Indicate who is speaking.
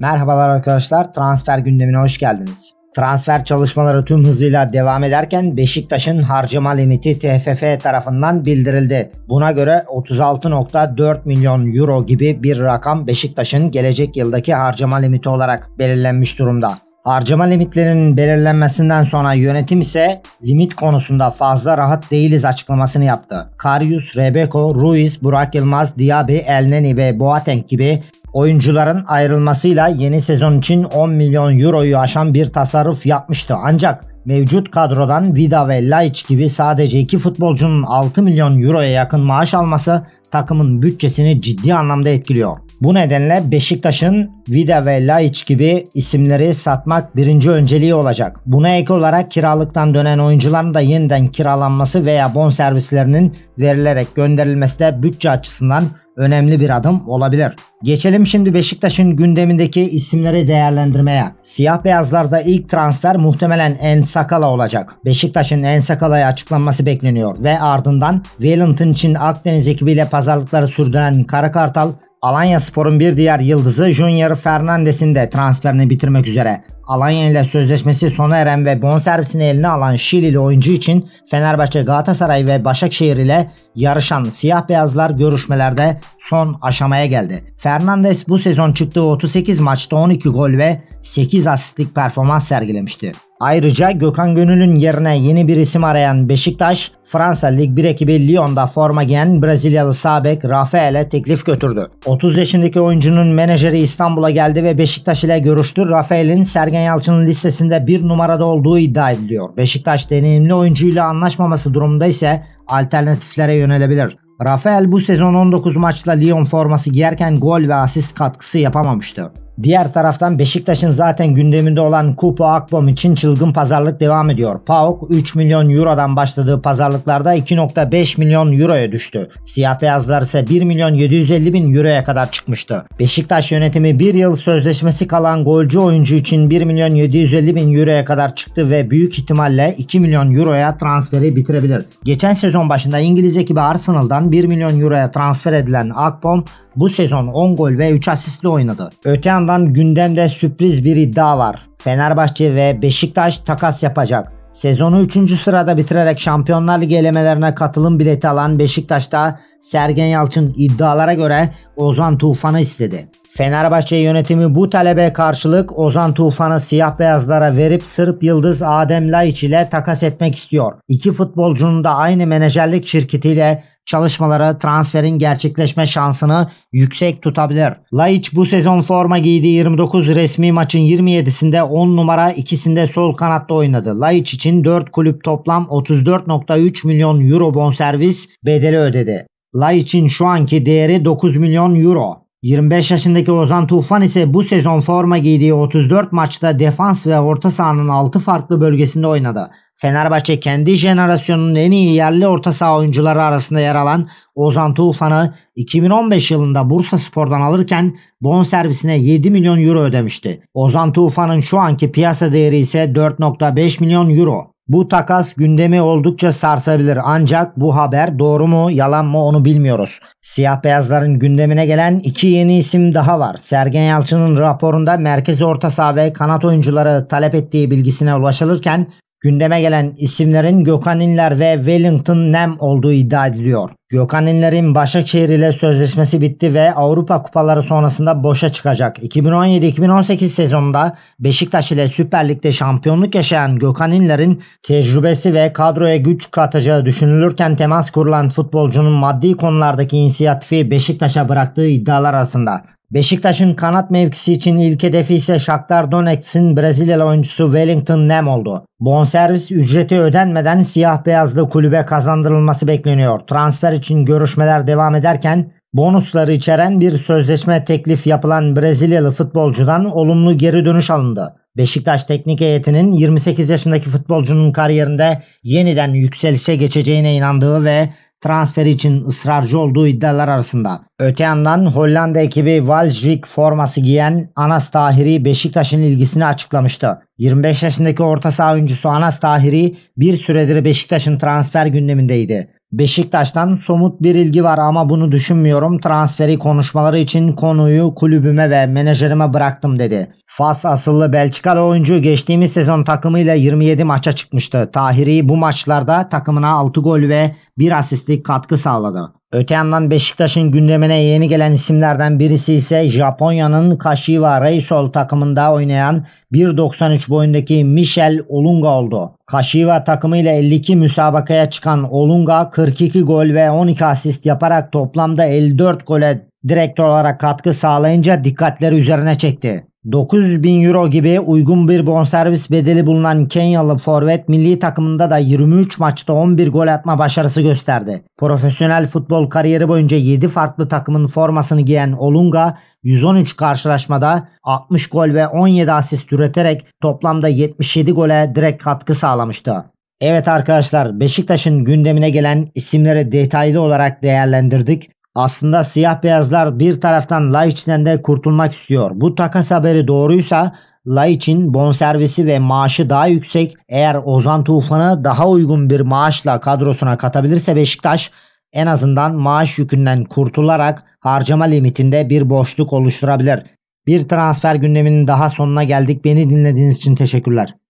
Speaker 1: Merhabalar arkadaşlar, transfer gündemine hoş geldiniz. Transfer çalışmaları tüm hızıyla devam ederken Beşiktaş'ın harcama limiti TFF tarafından bildirildi. Buna göre 36.4 milyon euro gibi bir rakam Beşiktaş'ın gelecek yıldaki harcama limiti olarak belirlenmiş durumda. Harcama limitlerinin belirlenmesinden sonra yönetim ise limit konusunda fazla rahat değiliz açıklamasını yaptı. Karius, Rebeko, Ruiz, Burak Yılmaz, Diaby, Elneni ve Boateng gibi oyuncuların ayrılmasıyla yeni sezon için 10 milyon euroyu aşan bir tasarruf yapmıştı. Ancak mevcut kadrodan Vida ve Laiç gibi sadece iki futbolcunun 6 milyon euroya yakın maaş alması takımın bütçesini ciddi anlamda etkiliyor. Bu nedenle Beşiktaş'ın Vida ve Laiç gibi isimleri satmak birinci önceliği olacak. Buna ek olarak kiralıktan dönen oyuncuların da yeniden kiralanması veya bon servislerinin verilerek gönderilmesi de bütçe açısından önemli bir adım olabilir. Geçelim şimdi Beşiktaş'ın gündemindeki isimleri değerlendirmeye. Siyah beyazlarda ilk transfer muhtemelen Ensakala olacak. Beşiktaş'ın Ensakala'ya açıklanması bekleniyor ve ardından Wellington için Akdeniz ekibiyle pazarlıkları sürdüren Karakartal Alanya Spor'un bir diğer yıldızı Junior Fernandes'in de transferini bitirmek üzere. Alanya ile sözleşmesi sona eren ve bonservisini eline alan Şilili oyuncu için Fenerbahçe, Galatasaray ve Başakşehir ile yarışan siyah beyazlar görüşmelerde son aşamaya geldi. Fernandes bu sezon çıktığı 38 maçta 12 gol ve 8 asistlik performans sergilemişti. Ayrıca Gökhan Gönül'ün yerine yeni bir isim arayan Beşiktaş, Fransa Lig 1 ekibi Lyon'da forma giyen Brezilyalı Sabek Rafael'e teklif götürdü. 30 yaşındaki oyuncunun menajeri İstanbul'a geldi ve Beşiktaş ile görüştü. Rafael'in Sergen Yalçın'ın listesinde bir numarada olduğu iddia ediliyor. Beşiktaş deneyimli oyuncuyla anlaşmaması durumunda ise alternatiflere yönelebilir. Rafael bu sezon 19 maçla Lyon forması giyerken gol ve asist katkısı yapamamıştı. Diğer taraftan Beşiktaş'ın zaten gündeminde olan Kupo Akbom için çılgın pazarlık devam ediyor. PAOK 3 milyon eurodan başladığı pazarlıklarda 2.5 milyon euroya düştü. Siyah beyazlar ise 1 milyon 750 bin euroya kadar çıkmıştı. Beşiktaş yönetimi 1 yıl sözleşmesi kalan golcü oyuncu için 1 milyon 750 bin euroya kadar çıktı ve büyük ihtimalle 2 milyon euroya transferi bitirebilir. Geçen sezon başında İngiliz ekibi Arsenal'dan 1 milyon euroya transfer edilen Akbom bu sezon 10 gol ve 3 asistle oynadı. Öte yandan gündemde sürpriz bir iddia var. Fenerbahçe ve Beşiktaş takas yapacak. Sezonu 3. sırada bitirerek Şampiyonlar Ligi elemelerine katılım bileti alan Beşiktaş'ta Sergen Yalçın iddialara göre Ozan Tufan'ı istedi. Fenerbahçe yönetimi bu talebe karşılık Ozan Tufan'ı siyah beyazlara verip Sırp Yıldız Adem Laiç ile takas etmek istiyor. İki futbolcunun da aynı menajerlik şirketiyle çalışmaları transferin gerçekleşme şansını yüksek tutabilir. Laiç bu sezon forma giydiği 29 resmi maçın 27'sinde 10 numara ikisinde sol kanatta oynadı. Laiç için 4 kulüp toplam 34.3 milyon euro bonservis bedeli ödedi. Laiç'in şu anki değeri 9 milyon euro. 25 yaşındaki Ozan Tufan ise bu sezon forma giydiği 34 maçta defans ve orta sahanın 6 farklı bölgesinde oynadı. Fenerbahçe kendi jenerasyonunun en iyi yerli orta saha oyuncuları arasında yer alan Ozan Tufan'ı 2015 yılında Bursa Spor'dan alırken bon servisine 7 milyon euro ödemişti. Ozan Tufan'ın şu anki piyasa değeri ise 4.5 milyon euro. Bu takas gündemi oldukça sarsabilir ancak bu haber doğru mu yalan mı onu bilmiyoruz. Siyah beyazların gündemine gelen iki yeni isim daha var. Sergen Yalçın'ın raporunda merkez orta saha ve kanat oyuncuları talep ettiği bilgisine ulaşılırken Gündeme gelen isimlerin Gökhan İnler ve Wellington Nem olduğu iddia ediliyor. Gökhan İnler'in Başakşehir ile sözleşmesi bitti ve Avrupa kupaları sonrasında boşa çıkacak. 2017-2018 sezonunda Beşiktaş ile Süper Lig'de şampiyonluk yaşayan Gökhan İnler'in tecrübesi ve kadroya güç katacağı düşünülürken temas kurulan futbolcunun maddi konulardaki inisiyatifi Beşiktaş'a bıraktığı iddialar arasında. Beşiktaş'ın kanat mevkisi için ilk hedefi ise Shakhtar Donetsk'in Brezilyalı oyuncusu Wellington Nem oldu. Bonservis ücreti ödenmeden siyah beyazlı kulübe kazandırılması bekleniyor. Transfer için görüşmeler devam ederken bonusları içeren bir sözleşme teklif yapılan Brezilyalı futbolcudan olumlu geri dönüş alındı. Beşiktaş teknik heyetinin 28 yaşındaki futbolcunun kariyerinde yeniden yükselişe geçeceğine inandığı ve transfer için ısrarcı olduğu iddialar arasında. Öte yandan Hollanda ekibi Valjvik forması giyen Anas Tahiri Beşiktaş'ın ilgisini açıklamıştı. 25 yaşındaki orta saha oyuncusu Anas Tahiri bir süredir Beşiktaş'ın transfer gündemindeydi. Beşiktaş'tan somut bir ilgi var ama bunu düşünmüyorum. Transferi konuşmaları için konuyu kulübüme ve menajerime bıraktım dedi. Fas asıllı Belçikalı oyuncu geçtiğimiz sezon takımıyla 27 maça çıkmıştı. Tahiri bu maçlarda takımına 6 gol ve 1 asistlik katkı sağladı. Öte yandan Beşiktaş'ın gündemine yeni gelen isimlerden birisi ise Japonya'nın Kashiwa Reysol takımında oynayan 1.93 boyundaki Michel Olunga oldu. Kashiwa takımıyla 52 müsabakaya çıkan Olunga 42 gol ve 12 asist yaparak toplamda 54 gole direkt olarak katkı sağlayınca dikkatleri üzerine çekti. 900 bin euro gibi uygun bir bonservis bedeli bulunan Kenyalı forvet milli takımında da 23 maçta 11 gol atma başarısı gösterdi. Profesyonel futbol kariyeri boyunca 7 farklı takımın formasını giyen Olunga 113 karşılaşmada 60 gol ve 17 asist üreterek toplamda 77 gole direkt katkı sağlamıştı. Evet arkadaşlar Beşiktaş'ın gündemine gelen isimleri detaylı olarak değerlendirdik. Aslında siyah beyazlar bir taraftan Laiç'ten de kurtulmak istiyor. Bu takas haberi doğruysa Laiç'in bonservisi ve maaşı daha yüksek. Eğer Ozan Tufan'ı daha uygun bir maaşla kadrosuna katabilirse Beşiktaş en azından maaş yükünden kurtularak harcama limitinde bir boşluk oluşturabilir. Bir transfer gündeminin daha sonuna geldik. Beni dinlediğiniz için teşekkürler.